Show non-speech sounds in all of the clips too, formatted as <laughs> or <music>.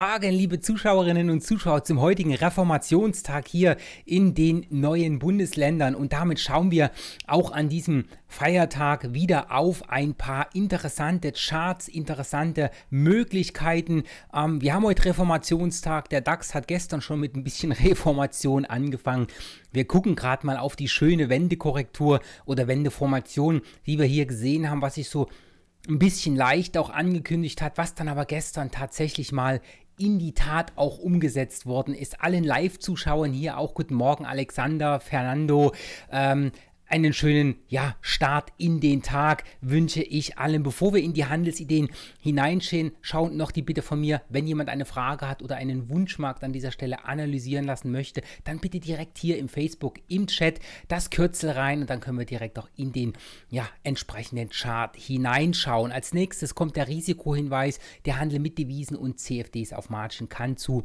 Morgen, liebe Zuschauerinnen und Zuschauer, zum heutigen Reformationstag hier in den neuen Bundesländern. Und damit schauen wir auch an diesem Feiertag wieder auf ein paar interessante Charts, interessante Möglichkeiten. Ähm, wir haben heute Reformationstag. Der DAX hat gestern schon mit ein bisschen <laughs> Reformation angefangen. Wir gucken gerade mal auf die schöne Wendekorrektur oder Wendeformation, die wir hier gesehen haben, was ich so ein bisschen leicht auch angekündigt hat, was dann aber gestern tatsächlich mal in die Tat auch umgesetzt worden ist. Allen Live-Zuschauern hier auch guten Morgen, Alexander, Fernando. Ähm, einen schönen ja, Start in den Tag wünsche ich allen. Bevor wir in die Handelsideen hineinschauen, schauen noch die Bitte von mir, wenn jemand eine Frage hat oder einen Wunschmarkt an dieser Stelle analysieren lassen möchte, dann bitte direkt hier im Facebook, im Chat das Kürzel rein und dann können wir direkt auch in den ja, entsprechenden Chart hineinschauen. Als nächstes kommt der Risikohinweis, der Handel mit Devisen und CFDs auf Margin kann zu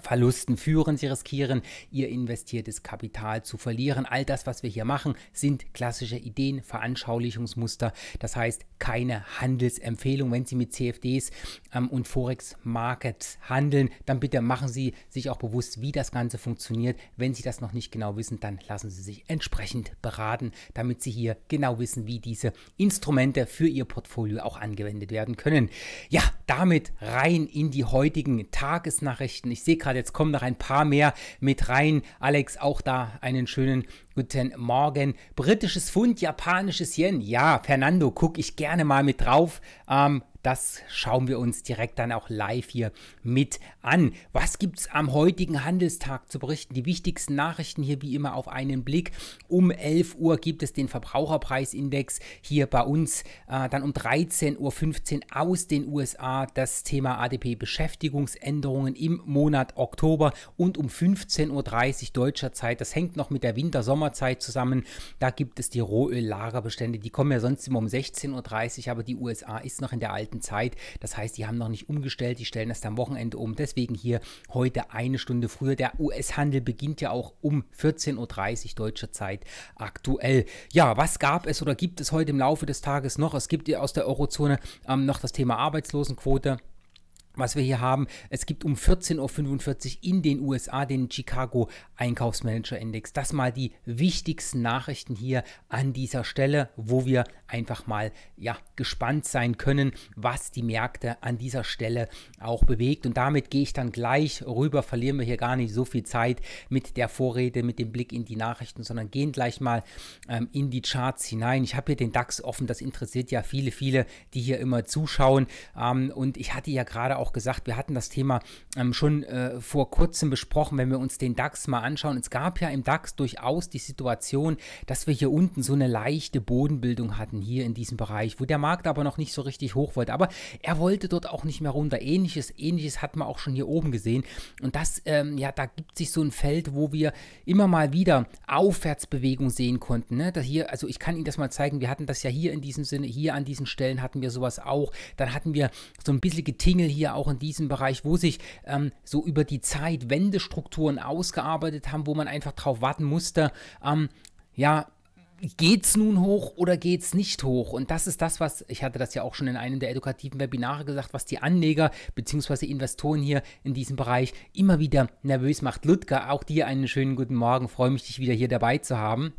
Verlusten führen. Sie riskieren, ihr investiertes Kapital zu verlieren. All das, was wir hier machen, sind klassische Ideen, Veranschaulichungsmuster. Das heißt, keine Handelsempfehlung. Wenn Sie mit CFDs ähm, und Forex Markets handeln, dann bitte machen Sie sich auch bewusst, wie das Ganze funktioniert. Wenn Sie das noch nicht genau wissen, dann lassen Sie sich entsprechend beraten, damit Sie hier genau wissen, wie diese Instrumente für Ihr Portfolio auch angewendet werden können. Ja, damit rein in die heutigen Tagesnachrichten. Ich sehe gerade, jetzt kommen noch ein paar mehr mit rein. Alex, auch da einen schönen Guten Morgen. Britisches Pfund, japanisches Yen. Ja, Fernando, gucke ich gerne mal mit drauf. Ähm, das schauen wir uns direkt dann auch live hier mit an. Was gibt es am heutigen Handelstag zu berichten? Die wichtigsten Nachrichten hier wie immer auf einen Blick. Um 11 Uhr gibt es den Verbraucherpreisindex hier bei uns. Äh, dann um 13.15 Uhr aus den USA das Thema ADP Beschäftigungsänderungen im Monat Oktober und um 15.30 Uhr deutscher Zeit. Das hängt noch mit der Wintersommer Sommerzeit zusammen. Da gibt es die Rohöllagerbestände. Die kommen ja sonst immer um 16.30 Uhr, aber die USA ist noch in der alten Zeit. Das heißt, die haben noch nicht umgestellt. Die stellen das am Wochenende um. Deswegen hier heute eine Stunde früher. Der US-Handel beginnt ja auch um 14.30 Uhr deutscher Zeit aktuell. Ja, was gab es oder gibt es heute im Laufe des Tages noch? Es gibt aus der Eurozone ähm, noch das Thema Arbeitslosenquote was wir hier haben. Es gibt um 14.45 Uhr in den USA den Chicago Einkaufsmanager Index. Das mal die wichtigsten Nachrichten hier an dieser Stelle, wo wir einfach mal ja, gespannt sein können, was die Märkte an dieser Stelle auch bewegt. Und damit gehe ich dann gleich rüber, verlieren wir hier gar nicht so viel Zeit mit der Vorrede, mit dem Blick in die Nachrichten, sondern gehen gleich mal ähm, in die Charts hinein. Ich habe hier den DAX offen, das interessiert ja viele, viele, die hier immer zuschauen. Ähm, und ich hatte ja gerade auch auch gesagt, wir hatten das Thema ähm, schon äh, vor kurzem besprochen, wenn wir uns den DAX mal anschauen. Es gab ja im DAX durchaus die Situation, dass wir hier unten so eine leichte Bodenbildung hatten, hier in diesem Bereich, wo der Markt aber noch nicht so richtig hoch wollte. Aber er wollte dort auch nicht mehr runter. Ähnliches, ähnliches hat man auch schon hier oben gesehen. Und das, ähm, ja, da gibt sich so ein Feld, wo wir immer mal wieder Aufwärtsbewegung sehen konnten. Ne? Da hier, also ich kann Ihnen das mal zeigen, wir hatten das ja hier in diesem Sinne, hier an diesen Stellen hatten wir sowas auch. Dann hatten wir so ein bisschen Getingel hier auch in diesem Bereich, wo sich ähm, so über die Zeit Wendestrukturen ausgearbeitet haben, wo man einfach drauf warten musste, ähm, ja, geht's nun hoch oder geht's nicht hoch? Und das ist das, was ich hatte das ja auch schon in einem der edukativen Webinare gesagt, was die Anleger bzw. Investoren hier in diesem Bereich immer wieder nervös macht. Ludger, auch dir einen schönen guten Morgen. Freue mich, dich wieder hier dabei zu haben.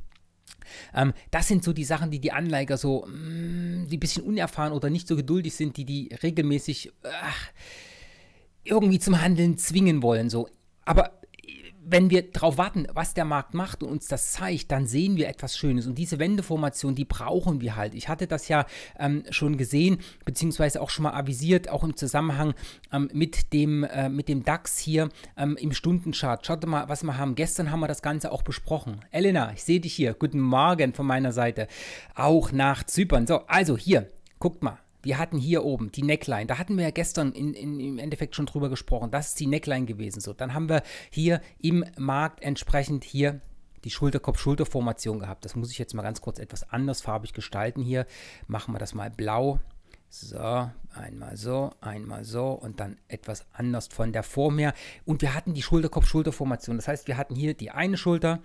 Ähm, das sind so die Sachen, die die Anleger so, mh, mm, die ein bisschen unerfahren oder nicht so geduldig sind, die die regelmäßig ach, irgendwie zum Handeln zwingen wollen. So. Aber wenn wir darauf warten, was der Markt macht und uns das zeigt, dann sehen wir etwas Schönes. Und diese Wendeformation, die brauchen wir halt. Ich hatte das ja ähm, schon gesehen, beziehungsweise auch schon mal avisiert, auch im Zusammenhang ähm, mit, dem, äh, mit dem DAX hier ähm, im Stundenchart. Schaut mal, was wir haben. Gestern haben wir das Ganze auch besprochen. Elena, ich sehe dich hier. Guten Morgen von meiner Seite. Auch nach Zypern. So, also hier, guckt mal. Wir hatten hier oben die Neckline. Da hatten wir ja gestern in, in, im Endeffekt schon drüber gesprochen. Das ist die Neckline gewesen. So, dann haben wir hier im Markt entsprechend hier die Schulterkopf-Schulterformation gehabt. Das muss ich jetzt mal ganz kurz etwas anders farbig gestalten hier. Machen wir das mal blau. So, einmal so, einmal so und dann etwas anders von der Form her. Und wir hatten die Schulterkopf-Schulterformation. Das heißt, wir hatten hier die eine Schulter,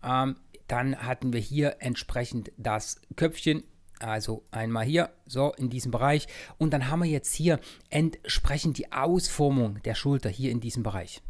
ähm, dann hatten wir hier entsprechend das Köpfchen also einmal hier, so in diesem Bereich. Und dann haben wir jetzt hier entsprechend die Ausformung der Schulter hier in diesem Bereich.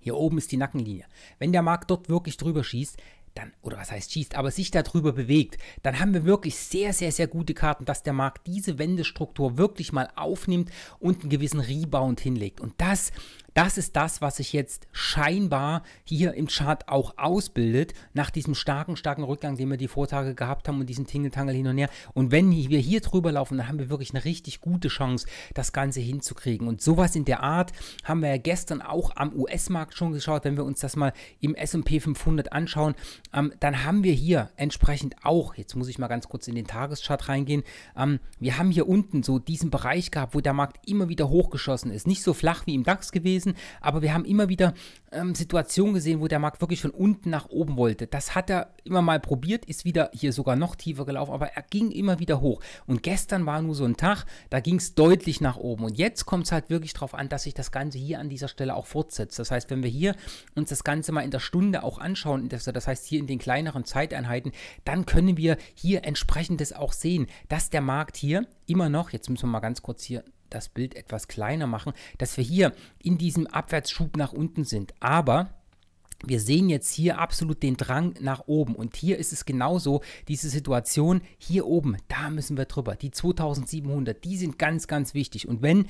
Hier oben ist die Nackenlinie. Wenn der Markt dort wirklich drüber schießt, dann, oder was heißt schießt, aber sich darüber bewegt, dann haben wir wirklich sehr, sehr, sehr gute Karten, dass der Markt diese Wendestruktur wirklich mal aufnimmt und einen gewissen Rebound hinlegt. Und das das ist das, was sich jetzt scheinbar hier im Chart auch ausbildet, nach diesem starken, starken Rückgang, den wir die Vortage gehabt haben und diesen Tingeltangel hin und her. Und wenn wir hier drüber laufen, dann haben wir wirklich eine richtig gute Chance, das Ganze hinzukriegen. Und sowas in der Art haben wir ja gestern auch am US-Markt schon geschaut, wenn wir uns das mal im S&P 500 anschauen, ähm, dann haben wir hier entsprechend auch, jetzt muss ich mal ganz kurz in den Tageschart reingehen, ähm, wir haben hier unten so diesen Bereich gehabt, wo der Markt immer wieder hochgeschossen ist. Nicht so flach wie im DAX gewesen, gewesen, aber wir haben immer wieder ähm, Situationen gesehen, wo der Markt wirklich von unten nach oben wollte. Das hat er immer mal probiert, ist wieder hier sogar noch tiefer gelaufen, aber er ging immer wieder hoch. Und gestern war nur so ein Tag, da ging es deutlich nach oben. Und jetzt kommt es halt wirklich darauf an, dass sich das Ganze hier an dieser Stelle auch fortsetzt. Das heißt, wenn wir hier uns das Ganze mal in der Stunde auch anschauen, das heißt hier in den kleineren Zeiteinheiten, dann können wir hier entsprechendes auch sehen, dass der Markt hier immer noch, jetzt müssen wir mal ganz kurz hier das Bild etwas kleiner machen, dass wir hier in diesem Abwärtsschub nach unten sind. Aber wir sehen jetzt hier absolut den Drang nach oben und hier ist es genauso, diese Situation hier oben, da müssen wir drüber, die 2700, die sind ganz, ganz wichtig und wenn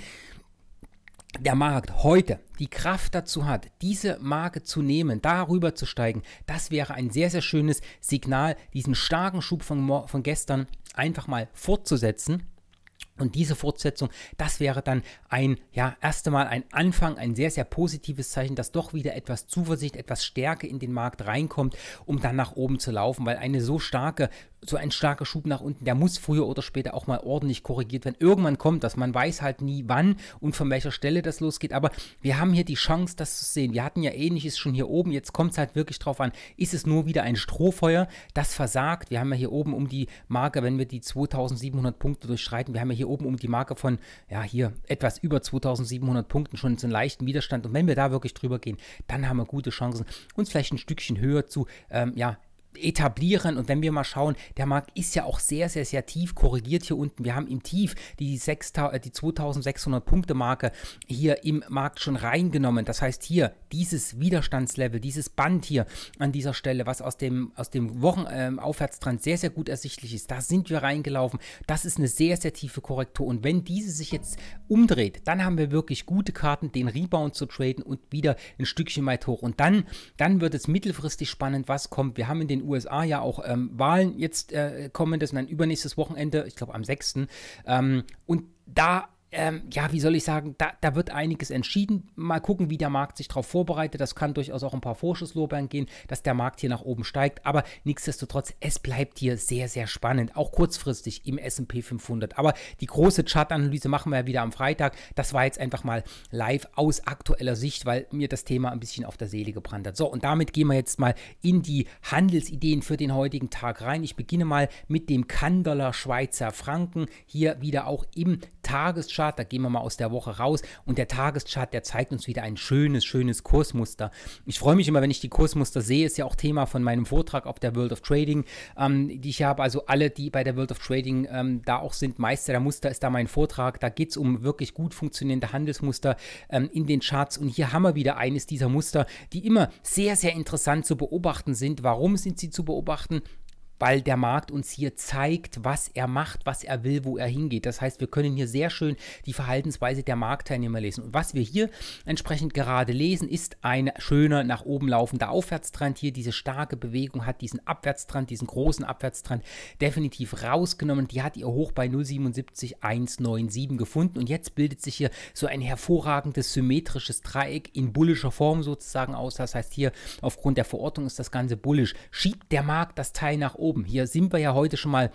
der Markt heute die Kraft dazu hat, diese Marke zu nehmen, darüber zu steigen, das wäre ein sehr, sehr schönes Signal, diesen starken Schub von, von gestern einfach mal fortzusetzen und diese Fortsetzung, das wäre dann ein, ja, erst einmal ein Anfang, ein sehr, sehr positives Zeichen, dass doch wieder etwas Zuversicht, etwas Stärke in den Markt reinkommt, um dann nach oben zu laufen, weil eine so starke so ein starker Schub nach unten, der muss früher oder später auch mal ordentlich korrigiert werden. Irgendwann kommt das. Man weiß halt nie wann und von welcher Stelle das losgeht. Aber wir haben hier die Chance, das zu sehen. Wir hatten ja ähnliches schon hier oben. Jetzt kommt es halt wirklich drauf an. Ist es nur wieder ein Strohfeuer, das versagt? Wir haben ja hier oben um die Marke, wenn wir die 2700 Punkte durchschreiten, wir haben ja hier oben um die Marke von, ja, hier etwas über 2700 Punkten schon so einen leichten Widerstand. Und wenn wir da wirklich drüber gehen, dann haben wir gute Chancen, uns vielleicht ein Stückchen höher zu, ähm, ja, etablieren. Und wenn wir mal schauen, der Markt ist ja auch sehr, sehr, sehr tief korrigiert hier unten. Wir haben im Tief die, äh, die 2600 Punkte Marke hier im Markt schon reingenommen. Das heißt hier dieses Widerstandslevel, dieses Band hier an dieser Stelle, was aus dem, aus dem Wochenaufwärtstrend ähm, äh, sehr, sehr gut ersichtlich ist, da sind wir reingelaufen. Das ist eine sehr, sehr tiefe Korrektur. Und wenn diese sich jetzt umdreht, dann haben wir wirklich gute Karten, den Rebound zu traden und wieder ein Stückchen weit hoch. Und dann, dann wird es mittelfristig spannend, was kommt. Wir haben in den USA ja auch ähm, Wahlen jetzt äh, ist ein übernächstes Wochenende, ich glaube am 6. Ähm, und da ähm, ja, wie soll ich sagen, da, da, wird einiges entschieden. Mal gucken, wie der Markt sich darauf vorbereitet. Das kann durchaus auch ein paar Vorschusslobern gehen, dass der Markt hier nach oben steigt. Aber nichtsdestotrotz, es bleibt hier sehr, sehr spannend, auch kurzfristig im SP 500. Aber die große Chartanalyse machen wir ja wieder am Freitag. Das war jetzt einfach mal live aus aktueller Sicht, weil mir das Thema ein bisschen auf der Seele gebrannt hat. So, und damit gehen wir jetzt mal in die Handelsideen für den heutigen Tag rein. Ich beginne mal mit dem Kandaler Schweizer Franken. Hier wieder auch im Tageschart Tageschart, da gehen wir mal aus der Woche raus und der Tageschart, der zeigt uns wieder ein schönes, schönes Kursmuster. Ich freue mich immer, wenn ich die Kursmuster sehe, ist ja auch Thema von meinem Vortrag auf der World of Trading, ähm, die ich habe. Also alle, die bei der World of Trading ähm, da auch sind, Meister der Muster ist da mein Vortrag. Da geht es um wirklich gut funktionierende Handelsmuster ähm, in den Charts und hier haben wir wieder eines dieser Muster, die immer sehr, sehr interessant zu beobachten sind. Warum sind sie zu beobachten? weil der Markt uns hier zeigt, was er macht, was er will, wo er hingeht. Das heißt, wir können hier sehr schön die Verhaltensweise der Marktteilnehmer lesen. Und was wir hier entsprechend gerade lesen, ist ein schöner nach oben laufender Aufwärtstrend. Hier diese starke Bewegung hat diesen Abwärtstrend, diesen großen Abwärtstrend definitiv rausgenommen. Die hat ihr Hoch bei 0,77197 gefunden. Und jetzt bildet sich hier so ein hervorragendes symmetrisches Dreieck in bullischer Form sozusagen aus. Das heißt, hier aufgrund der Verortung ist das Ganze bullisch. Schiebt der Markt das Teil nach oben? oben. Hier sind wir ja heute schon mal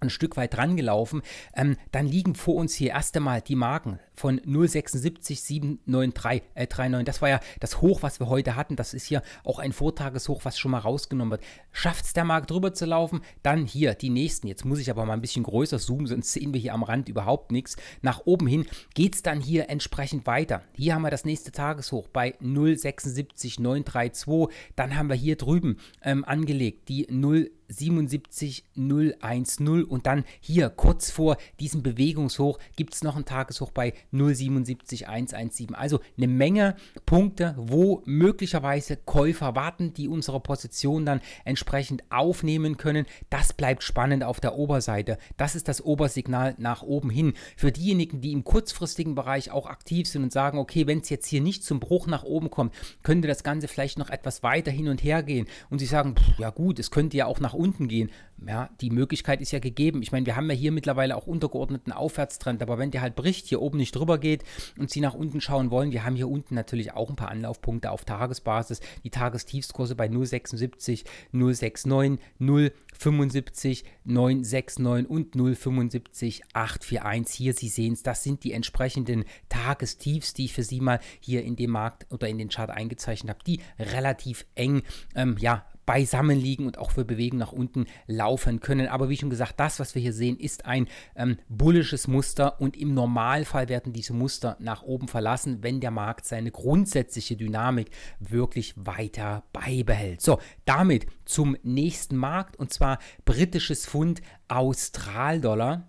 ein Stück weit rangelaufen, ähm, dann liegen vor uns hier erst einmal die Marken von 0,76,793, äh, 39. Das war ja das Hoch, was wir heute hatten. Das ist hier auch ein Vortageshoch, was schon mal rausgenommen wird. Schafft es der Markt drüber zu laufen? Dann hier die nächsten. Jetzt muss ich aber mal ein bisschen größer zoomen, sonst sehen wir hier am Rand überhaupt nichts. Nach oben hin geht es dann hier entsprechend weiter. Hier haben wir das nächste Tageshoch bei 0,76,932. Dann haben wir hier drüben ähm, angelegt die 0, 77010 und dann hier kurz vor diesem Bewegungshoch gibt es noch ein Tageshoch bei 077 117. Also eine Menge Punkte, wo möglicherweise Käufer warten, die unsere Position dann entsprechend aufnehmen können. Das bleibt spannend auf der Oberseite. Das ist das Obersignal nach oben hin. Für diejenigen, die im kurzfristigen Bereich auch aktiv sind und sagen, okay, wenn es jetzt hier nicht zum Bruch nach oben kommt, könnte das Ganze vielleicht noch etwas weiter hin und her gehen und sie sagen, pff, ja gut, es könnte ja auch nach unten gehen, ja, die Möglichkeit ist ja gegeben. Ich meine, wir haben ja hier mittlerweile auch untergeordneten Aufwärtstrend, aber wenn der halt bricht, hier oben nicht drüber geht und Sie nach unten schauen wollen, wir haben hier unten natürlich auch ein paar Anlaufpunkte auf Tagesbasis. Die Tagestiefskurse bei 0,76, 0,69, 0,75, 9,69 und 075, 841. Hier, Sie sehen es, das sind die entsprechenden Tagestiefs, die ich für Sie mal hier in dem Markt oder in den Chart eingezeichnet habe, die relativ eng ähm, ja, beisammen liegen und auch für Bewegung nach unten laufen können. Aber wie schon gesagt, das, was wir hier sehen, ist ein ähm, bullisches Muster und im Normalfall werden diese Muster nach oben verlassen, wenn der Markt seine grundsätzliche Dynamik wirklich weiter beibehält. So, damit zum nächsten Markt und zwar britisches Pfund Australdollar.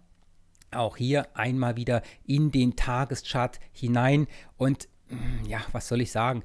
Auch hier einmal wieder in den Tageschart hinein und ja, was soll ich sagen?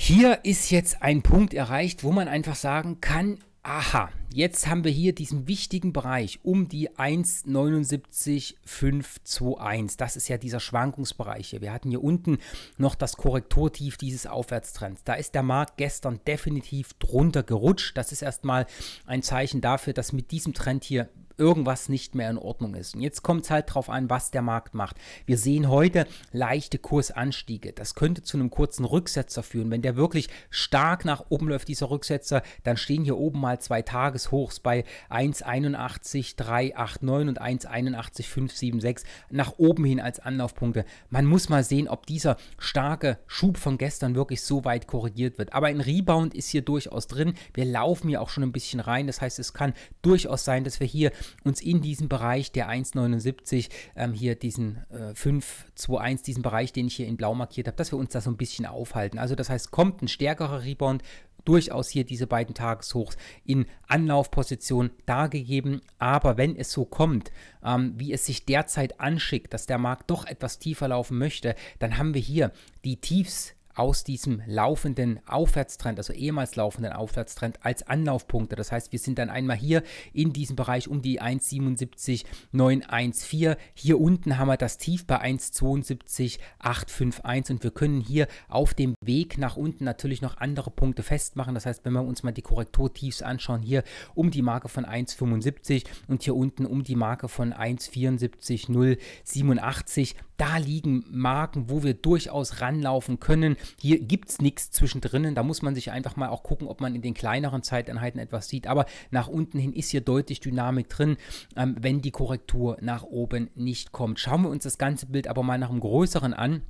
Hier ist jetzt ein Punkt erreicht, wo man einfach sagen kann, aha, jetzt haben wir hier diesen wichtigen Bereich um die 1,79521. Das ist ja dieser Schwankungsbereich hier. Wir hatten hier unten noch das Korrekturtief dieses Aufwärtstrends. Da ist der Markt gestern definitiv drunter gerutscht. Das ist erstmal ein Zeichen dafür, dass mit diesem Trend hier irgendwas nicht mehr in Ordnung ist. Und jetzt kommt es halt drauf an, was der Markt macht. Wir sehen heute leichte Kursanstiege. Das könnte zu einem kurzen Rücksetzer führen. Wenn der wirklich stark nach oben läuft, dieser Rücksetzer, dann stehen hier oben mal zwei Tageshochs bei 1,81,389 und 1,81,576 nach oben hin als Anlaufpunkte. Man muss mal sehen, ob dieser starke Schub von gestern wirklich so weit korrigiert wird. Aber ein Rebound ist hier durchaus drin. Wir laufen hier auch schon ein bisschen rein. Das heißt, es kann durchaus sein, dass wir hier uns in diesem Bereich der 1,79 ähm, hier diesen äh, 5,21, diesen Bereich, den ich hier in blau markiert habe, dass wir uns da so ein bisschen aufhalten. Also das heißt, kommt ein stärkerer Rebound, durchaus hier diese beiden Tageshochs in Anlaufposition dargegeben. Aber wenn es so kommt, ähm, wie es sich derzeit anschickt, dass der Markt doch etwas tiefer laufen möchte, dann haben wir hier die Tiefs aus diesem laufenden Aufwärtstrend, also ehemals laufenden Aufwärtstrend, als Anlaufpunkte. Das heißt, wir sind dann einmal hier in diesem Bereich um die 1,77,914. Hier unten haben wir das Tief bei 1,72,851 und wir können hier auf dem Weg nach unten natürlich noch andere Punkte festmachen. Das heißt, wenn wir uns mal die Korrekturtiefs anschauen, hier um die Marke von 1,75 und hier unten um die Marke von 1,74,087, da liegen Marken, wo wir durchaus ranlaufen können. Hier gibt es nichts zwischendrin. Da muss man sich einfach mal auch gucken, ob man in den kleineren Zeiteinheiten etwas sieht. Aber nach unten hin ist hier deutlich Dynamik drin, ähm, wenn die Korrektur nach oben nicht kommt. Schauen wir uns das ganze Bild aber mal nach einem größeren an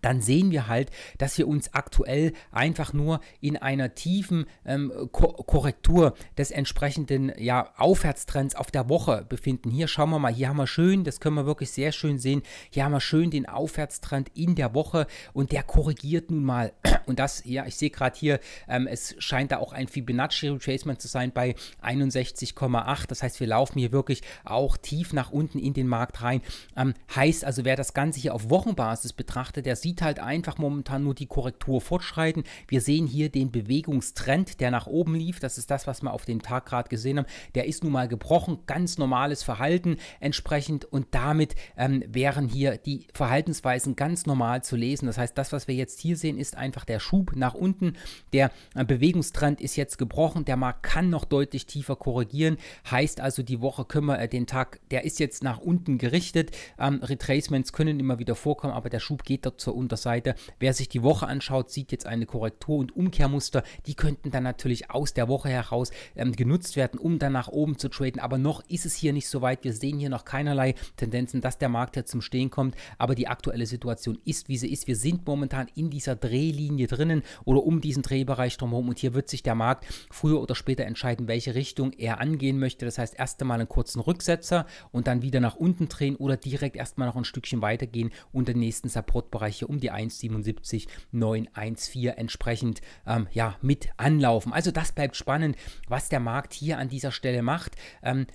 dann sehen wir halt, dass wir uns aktuell einfach nur in einer tiefen ähm, Ko Korrektur des entsprechenden ja, Aufwärtstrends auf der Woche befinden. Hier schauen wir mal, hier haben wir schön, das können wir wirklich sehr schön sehen, hier haben wir schön den Aufwärtstrend in der Woche und der korrigiert nun mal. <clears throat> Und das, ja, ich sehe gerade hier, ähm, es scheint da auch ein Fibonacci-Retracement zu sein bei 61,8. Das heißt, wir laufen hier wirklich auch tief nach unten in den Markt rein. Ähm, heißt also, wer das Ganze hier auf Wochenbasis betrachtet, der sieht halt einfach momentan nur die Korrektur fortschreiten. Wir sehen hier den Bewegungstrend, der nach oben lief. Das ist das, was wir auf dem Tag gerade gesehen haben. Der ist nun mal gebrochen, ganz normales Verhalten entsprechend und damit ähm, wären hier die Verhaltensweisen ganz normal zu lesen. Das heißt, das, was wir jetzt hier sehen, ist einfach der Schub nach unten. Der äh, Bewegungstrend ist jetzt gebrochen. Der Markt kann noch deutlich tiefer korrigieren. Heißt also, die Woche können wir äh, den Tag, der ist jetzt nach unten gerichtet. Ähm, Retracements können immer wieder vorkommen, aber der Schub geht dort zur zur Unterseite. Wer sich die Woche anschaut, sieht jetzt eine Korrektur und Umkehrmuster. Die könnten dann natürlich aus der Woche heraus ähm, genutzt werden, um dann nach oben zu traden. Aber noch ist es hier nicht so weit. Wir sehen hier noch keinerlei Tendenzen, dass der Markt hier zum Stehen kommt. Aber die aktuelle Situation ist, wie sie ist. Wir sind momentan in dieser Drehlinie drinnen oder um diesen Drehbereich drumherum. Und hier wird sich der Markt früher oder später entscheiden, welche Richtung er angehen möchte. Das heißt, erst einmal einen kurzen Rücksetzer und dann wieder nach unten drehen oder direkt erstmal noch ein Stückchen weitergehen und den nächsten Supportbereich Bereiche um die 1,77, entsprechend ähm, ja, mit anlaufen. Also das bleibt spannend, was der Markt hier an dieser Stelle macht. Ähm,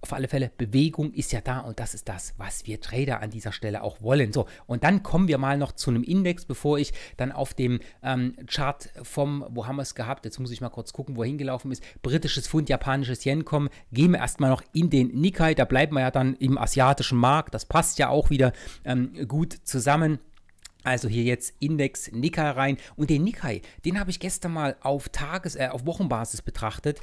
auf alle Fälle, Bewegung ist ja da und das ist das, was wir Trader an dieser Stelle auch wollen. So, und dann kommen wir mal noch zu einem Index, bevor ich dann auf dem ähm, Chart vom, wo haben wir es gehabt? Jetzt muss ich mal kurz gucken, wo hingelaufen ist. Britisches Pfund, japanisches Yen kommen. Gehen wir erstmal noch in den Nikkei. Da bleiben wir ja dann im asiatischen Markt. Das passt ja auch wieder ähm, gut zusammen. Also hier jetzt Index Nikkei rein. Und den Nikkei, den habe ich gestern mal auf Tages-, äh, auf Wochenbasis betrachtet.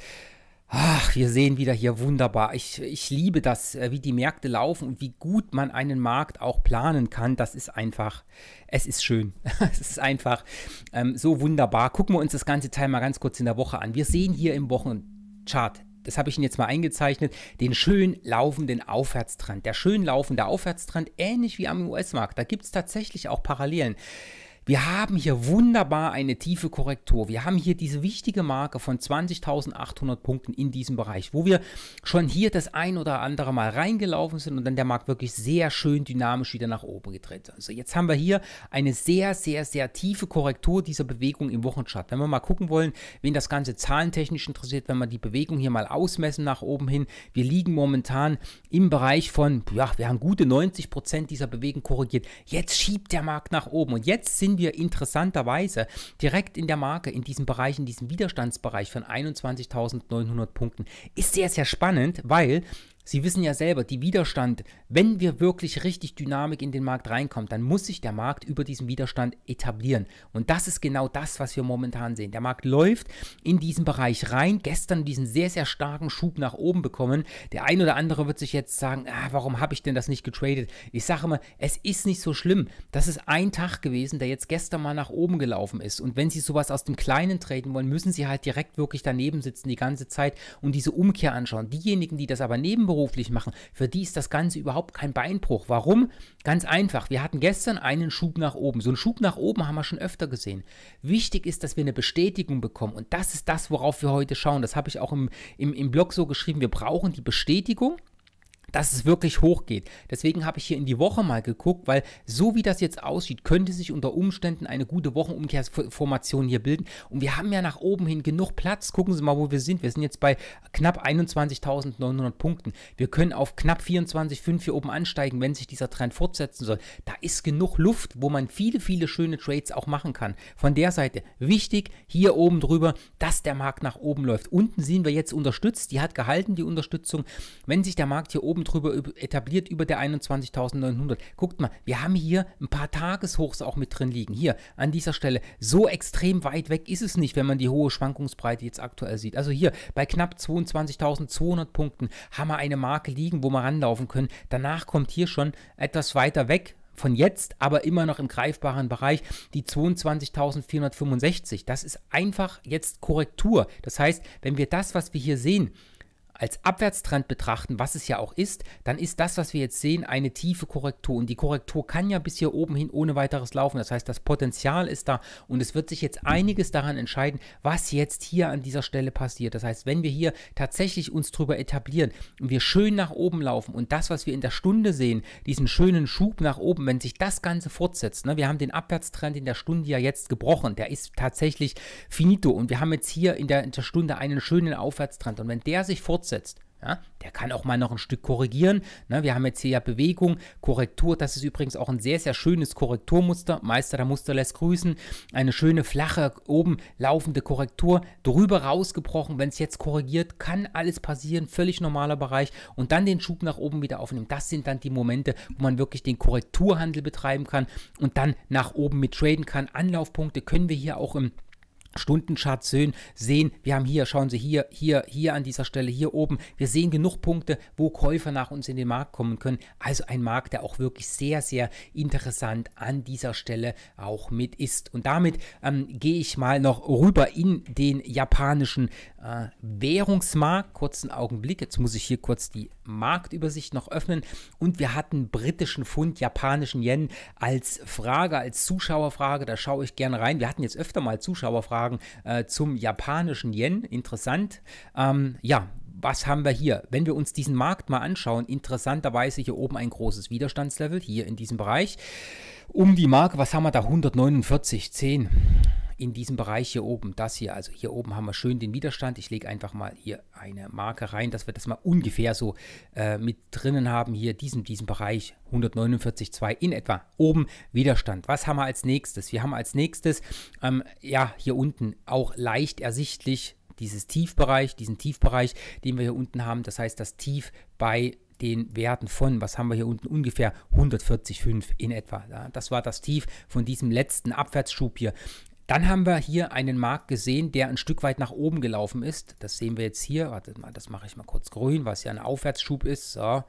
Ach, wir sehen wieder hier wunderbar. Ich, ich liebe das, äh, wie die Märkte laufen und wie gut man einen Markt auch planen kann. Das ist einfach, es ist schön. <laughs> es ist einfach ähm, so wunderbar. Gucken wir uns das ganze Teil mal ganz kurz in der Woche an. Wir sehen hier im Wochenchart das habe ich Ihnen jetzt mal eingezeichnet, den schön laufenden Aufwärtstrend. Der schön laufende Aufwärtstrend, ähnlich wie am US-Markt. Da gibt es tatsächlich auch Parallelen. Wir haben hier wunderbar eine tiefe Korrektur. Wir haben hier diese wichtige Marke von 20.800 Punkten in diesem Bereich, wo wir schon hier das ein oder andere Mal reingelaufen sind und dann der Markt wirklich sehr schön dynamisch wieder nach oben gedreht. Also jetzt haben wir hier eine sehr, sehr, sehr tiefe Korrektur dieser Bewegung im Wochenchart. Wenn wir mal gucken wollen, wen das Ganze zahlentechnisch interessiert, wenn wir die Bewegung hier mal ausmessen nach oben hin, wir liegen momentan im Bereich von, ja, wir haben gute 90% Prozent dieser Bewegung korrigiert. Jetzt schiebt der Markt nach oben und jetzt sind wir interessanterweise direkt in der Marke, in diesem Bereich, in diesem Widerstandsbereich von 21.900 Punkten. Ist sehr, sehr spannend, weil Sie wissen ja selber, die Widerstand, wenn wir wirklich richtig Dynamik in den Markt reinkommen, dann muss sich der Markt über diesen Widerstand etablieren. Und das ist genau das, was wir momentan sehen. Der Markt läuft in diesen Bereich rein. Gestern diesen sehr, sehr starken Schub nach oben bekommen. Der ein oder andere wird sich jetzt sagen, ah, warum habe ich denn das nicht getradet? Ich sage immer, es ist nicht so schlimm. Das ist ein Tag gewesen, der jetzt gestern mal nach oben gelaufen ist. Und wenn Sie sowas aus dem Kleinen treten wollen, müssen Sie halt direkt wirklich daneben sitzen die ganze Zeit und diese Umkehr anschauen. Diejenigen, die das aber nebenberuflich nebenberuflich machen, für die ist das Ganze überhaupt kein Beinbruch. Warum? Ganz einfach. Wir hatten gestern einen Schub nach oben. So einen Schub nach oben haben wir schon öfter gesehen. Wichtig ist, dass wir eine Bestätigung bekommen. Und das ist das, worauf wir heute schauen. Das habe ich auch im, im, im Blog so geschrieben. Wir brauchen die Bestätigung dass es wirklich hochgeht. Deswegen habe ich hier in die Woche mal geguckt, weil so wie das jetzt aussieht, könnte sich unter Umständen eine gute Wochenumkehrsformation hier bilden. Und wir haben ja nach oben hin genug Platz. Gucken Sie mal, wo wir sind. Wir sind jetzt bei knapp 21.900 Punkten. Wir können auf knapp 24,5 hier oben ansteigen, wenn sich dieser Trend fortsetzen soll. Da ist genug Luft, wo man viele, viele schöne Trades auch machen kann. Von der Seite wichtig, hier oben drüber, dass der Markt nach oben läuft. Unten sehen wir jetzt unterstützt. Die hat gehalten, die Unterstützung. Wenn sich der Markt hier oben oben drüber etabliert über der 21.900. Guckt mal, wir haben hier ein paar Tageshochs auch mit drin liegen. Hier an dieser Stelle. So extrem weit weg ist es nicht, wenn man die hohe Schwankungsbreite jetzt aktuell sieht. Also hier bei knapp 22.200 Punkten haben wir eine Marke liegen, wo wir ranlaufen können. Danach kommt hier schon etwas weiter weg von jetzt, aber immer noch im greifbaren Bereich, die 22.465. Das ist einfach jetzt Korrektur. Das heißt, wenn wir das, was wir hier sehen, als Abwärtstrend betrachten, was es ja auch ist, dann ist das, was wir jetzt sehen, eine tiefe Korrektur. Und die Korrektur kann ja bis hier oben hin ohne weiteres laufen. Das heißt, das Potenzial ist da und es wird sich jetzt einiges daran entscheiden, was jetzt hier an dieser Stelle passiert. Das heißt, wenn wir hier tatsächlich uns drüber etablieren und wir schön nach oben laufen und das, was wir in der Stunde sehen, diesen schönen Schub nach oben, wenn sich das Ganze fortsetzt, ne, wir haben den Abwärtstrend in der Stunde ja jetzt gebrochen, der ist tatsächlich finito und wir haben jetzt hier in der, in der Stunde einen schönen Aufwärtstrend und wenn der sich fortsetzt, fortsetzt. Ja, der kann auch mal noch ein Stück korrigieren. Ne, wir haben jetzt hier ja Bewegung, Korrektur. Das ist übrigens auch ein sehr, sehr schönes Korrekturmuster. Meister der Muster lässt grüßen. Eine schöne, flache, oben laufende Korrektur. Drüber rausgebrochen, wenn es jetzt korrigiert, kann alles passieren. Völlig normaler Bereich. Und dann den Schub nach oben wieder aufnehmen. Das sind dann die Momente, wo man wirklich den Korrekturhandel betreiben kann und dann nach oben mit traden kann. Anlaufpunkte können wir hier auch im Stundenchart sehen, sehen, wir haben hier, schauen Sie hier, hier, hier an dieser Stelle, hier oben, wir sehen genug Punkte, wo Käufer nach uns in den Markt kommen können. Also ein Markt, der auch wirklich sehr, sehr interessant an dieser Stelle auch mit ist. Und damit ähm, gehe ich mal noch rüber in den japanischen äh, Währungsmarkt. Kurzen Augenblick, jetzt muss ich hier kurz die Marktübersicht noch öffnen. Und wir hatten britischen Pfund, japanischen Yen als Frage, als Zuschauerfrage, da schaue ich gerne rein. Wir hatten jetzt öfter mal Zuschauerfragen sagen, äh, zum japanischen Yen. Interessant. Ähm, ja, was haben wir hier? Wenn wir uns diesen Markt mal anschauen, interessanterweise hier oben ein großes Widerstandslevel, hier in diesem Bereich. Um die Marke, was haben wir da? 149, 10 in diesem Bereich hier oben, das hier, also hier oben haben wir schön den Widerstand. Ich lege einfach mal hier eine Marke rein, dass wir das mal ungefähr so äh, mit drinnen haben. Hier diesen, diesen Bereich 149,2 in etwa oben Widerstand. Was haben wir als nächstes? Wir haben als nächstes, ähm, ja, hier unten auch leicht ersichtlich dieses Tiefbereich, diesen Tiefbereich, den wir hier unten haben. Das heißt, das Tief bei den Werten von, was haben wir hier unten, ungefähr 140,5 in etwa. Das war das Tief von diesem letzten Abwärtsschub hier. Dann haben wir hier einen Markt gesehen, der ein Stück weit nach oben gelaufen ist. Das sehen wir jetzt hier. Warte mal, das mache ich mal kurz grün, was ja ein Aufwärtsschub ist. So.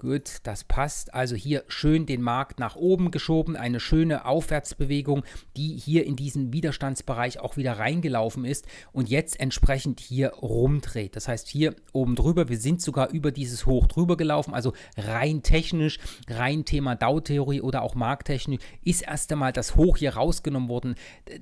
Gut, das passt. Also hier schön den Markt nach oben geschoben, eine schöne Aufwärtsbewegung, die hier in diesen Widerstandsbereich auch wieder reingelaufen ist und jetzt entsprechend hier rumdreht. Das heißt hier oben drüber, wir sind sogar über dieses Hoch drüber gelaufen, also rein technisch, rein Thema Dow-Theorie oder auch Markttechnik ist erst einmal das Hoch hier rausgenommen worden.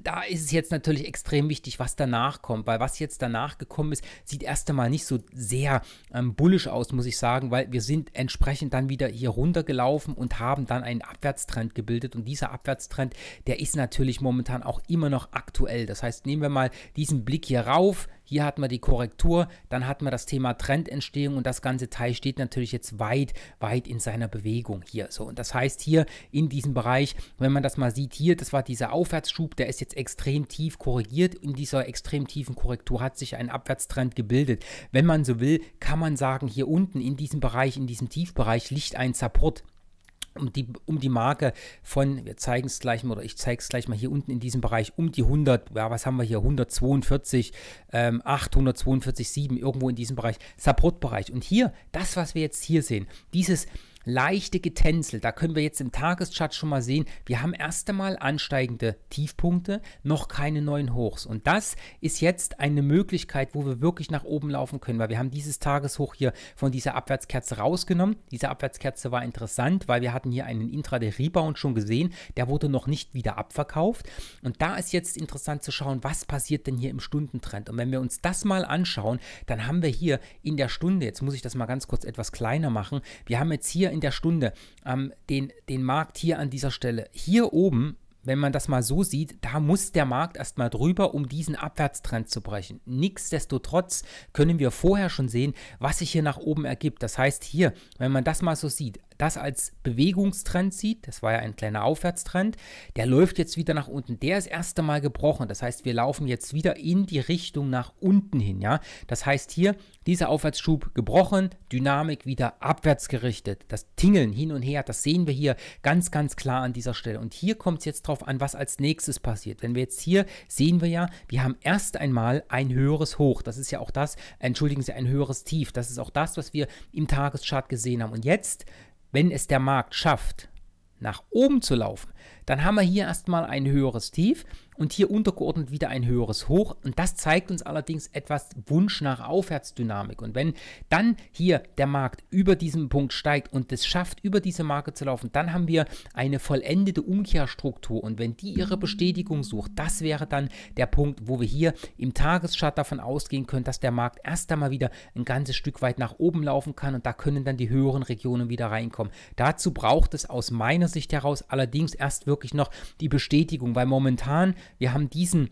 Da ist es jetzt natürlich extrem wichtig, was danach kommt, weil was jetzt danach gekommen ist, sieht erst einmal nicht so sehr ähm, bullisch aus, muss ich sagen, weil wir sind entsprechend dementsprechend dann wieder hier runtergelaufen und haben dann einen Abwärtstrend gebildet. Und dieser Abwärtstrend, der ist natürlich momentan auch immer noch aktuell. Das heißt, nehmen wir mal diesen Blick hier rauf, hier hat man die Korrektur, dann hat man das Thema Trendentstehung und das ganze Teil steht natürlich jetzt weit, weit in seiner Bewegung hier. So, und das heißt hier in diesem Bereich, wenn man das mal sieht, hier, das war dieser Aufwärtsschub, der ist jetzt extrem tief korrigiert. In dieser extrem tiefen Korrektur hat sich ein Abwärtstrend gebildet. Wenn man so will, kann man sagen, hier unten in diesem Bereich, in diesem Tiefbereich liegt ein Support um die, um die Marke von, wir zeigen es gleich mal, oder ich zeige es gleich mal hier unten in diesem Bereich, um die 100, ja, was haben wir hier, 142, ähm, 142, 7, irgendwo in diesem Bereich, Supportbereich. Und hier, das, was wir jetzt hier sehen, dieses leichte Getänzel. Da können wir jetzt im Tageschart schon mal sehen, wir haben erst einmal ansteigende Tiefpunkte, noch keine neuen Hochs. Und das ist jetzt eine Möglichkeit, wo wir wirklich nach oben laufen können, weil wir haben dieses Tageshoch hier von dieser Abwärtskerze rausgenommen. Diese Abwärtskerze war interessant, weil wir hatten hier einen Intraday-Rebound schon gesehen. Der wurde noch nicht wieder abverkauft. Und da ist jetzt interessant zu schauen, was passiert denn hier im Stundentrend. Und wenn wir uns das mal anschauen, dann haben wir hier in der Stunde, jetzt muss ich das mal ganz kurz etwas kleiner machen, wir haben jetzt hier in der Stunde ähm, den, den Markt hier an dieser Stelle. Hier oben, wenn man das mal so sieht, da muss der Markt erstmal drüber, um diesen Abwärtstrend zu brechen. Nichtsdestotrotz können wir vorher schon sehen, was sich hier nach oben ergibt. Das heißt hier, wenn man das mal so sieht, das als Bewegungstrend sieht, das war ja ein kleiner Aufwärtstrend, der läuft jetzt wieder nach unten. Der ist erst einmal gebrochen. Das heißt, wir laufen jetzt wieder in die Richtung nach unten hin. Ja? Das heißt hier, dieser Aufwärtsschub gebrochen, Dynamik wieder abwärts gerichtet. Das Tingeln hin und her, das sehen wir hier ganz, ganz klar an dieser Stelle. Und hier kommt es jetzt darauf an, was als nächstes passiert. Wenn wir jetzt hier sehen wir ja, wir haben erst einmal ein höheres Hoch. Das ist ja auch das, entschuldigen Sie, ein höheres Tief. Das ist auch das, was wir im Tageschart gesehen haben. Und jetzt wenn es der Markt schafft, nach oben zu laufen, dann haben wir hier erstmal ein höheres Tief und hier untergeordnet wieder ein höheres Hoch. Und das zeigt uns allerdings etwas Wunsch nach Aufwärtsdynamik. Und wenn dann hier der Markt über diesen Punkt steigt und es schafft, über diese Marke zu laufen, dann haben wir eine vollendete Umkehrstruktur. Und wenn die ihre Bestätigung sucht, das wäre dann der Punkt, wo wir hier im Tageschart davon ausgehen können, dass der Markt erst einmal wieder ein ganzes Stück weit nach oben laufen kann. Und da können dann die höheren Regionen wieder reinkommen. Dazu braucht es aus meiner Sicht heraus allerdings erst wirklich noch die Bestätigung, weil momentan wir haben diesen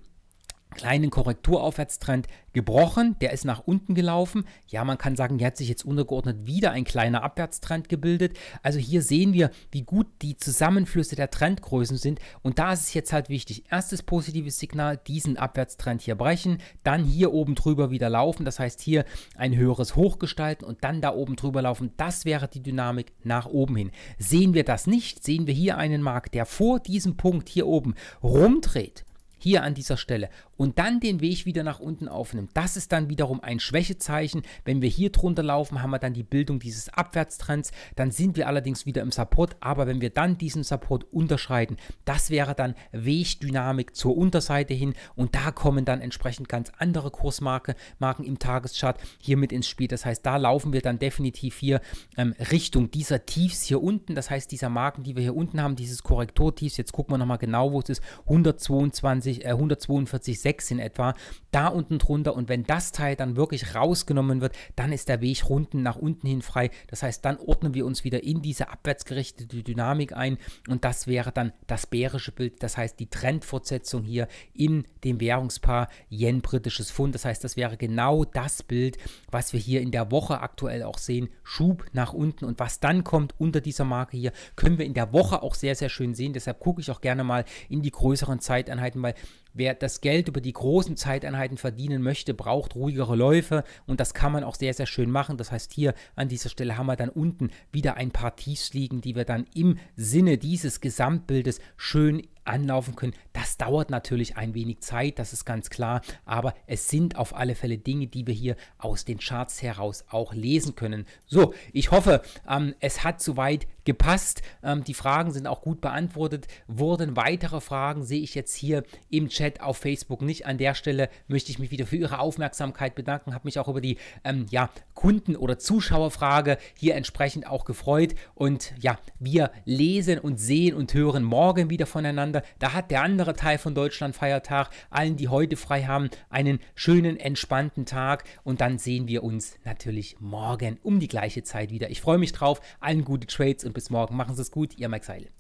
kleinen Korrekturaufwärtstrend gebrochen, der ist nach unten gelaufen. Ja, man kann sagen, hier hat sich jetzt untergeordnet wieder ein kleiner Abwärtstrend gebildet. Also hier sehen wir, wie gut die Zusammenflüsse der Trendgrößen sind und da ist es jetzt halt wichtig. Erstes positives Signal, diesen Abwärtstrend hier brechen, dann hier oben drüber wieder laufen, das heißt hier ein höheres Hoch gestalten und dann da oben drüber laufen. Das wäre die Dynamik nach oben hin. Sehen wir das nicht, sehen wir hier einen Markt, der vor diesem Punkt hier oben rumdreht, hier an dieser Stelle und dann den Weg wieder nach unten aufnimmt. Das ist dann wiederum ein Schwächezeichen. Wenn wir hier drunter laufen, haben wir dann die Bildung dieses Abwärtstrends. Dann sind wir allerdings wieder im Support. Aber wenn wir dann diesen Support unterschreiten, das wäre dann Wegdynamik zur Unterseite hin. Und da kommen dann entsprechend ganz andere Kursmarken im Tageschart hier mit ins Spiel. Das heißt, da laufen wir dann definitiv hier ähm, Richtung dieser Tiefs hier unten. Das heißt, dieser Marken, die wir hier unten haben, dieses Korrekturtiefs. Jetzt gucken wir nochmal genau, wo es ist. 122, äh, 142, weg sind etwa, da unten drunter und wenn das Teil dann wirklich rausgenommen wird, dann ist der Weg runden nach unten hin frei. Das heißt, dann ordnen wir uns wieder in diese abwärtsgerichtete Dynamik ein und das wäre dann das bärische Bild, das heißt die Trendfortsetzung hier in dem Währungspaar Yen-britisches Pfund. Das heißt, das wäre genau das Bild, was wir hier in der Woche aktuell auch sehen, Schub nach unten und was dann kommt unter dieser Marke hier, können wir in der Woche auch sehr, sehr schön sehen. Deshalb gucke ich auch gerne mal in die größeren Zeiteinheiten, weil wer das Geld über die großen Zeiteinheiten verdienen möchte, braucht ruhigere Läufe und das kann man auch sehr, sehr schön machen. Das heißt, hier an dieser Stelle haben wir dann unten wieder ein paar Tiefs liegen, die wir dann im Sinne dieses Gesamtbildes schön anlaufen können. Das dauert natürlich ein wenig Zeit, das ist ganz klar, aber es sind auf alle Fälle Dinge, die wir hier aus den Charts heraus auch lesen können. So, ich hoffe, ähm, es hat soweit gepasst. Ähm, die Fragen sind auch gut beantwortet wurden. Weitere Fragen sehe ich jetzt hier im Chat auf Facebook nicht. An der Stelle möchte ich mich wieder für Ihre Aufmerksamkeit bedanken, habe mich auch über die ähm, ja, Kunden- oder Zuschauerfrage hier entsprechend auch gefreut und ja, wir lesen und sehen und hören morgen wieder voneinander. Da hat der andere Teil von Deutschland Feiertag. Allen, die heute frei haben, einen schönen, entspannten Tag. Und dann sehen wir uns natürlich morgen um die gleiche Zeit wieder. Ich freue mich drauf. Allen gute Trades und bis morgen. Machen Sie es gut. Ihr Max Heil.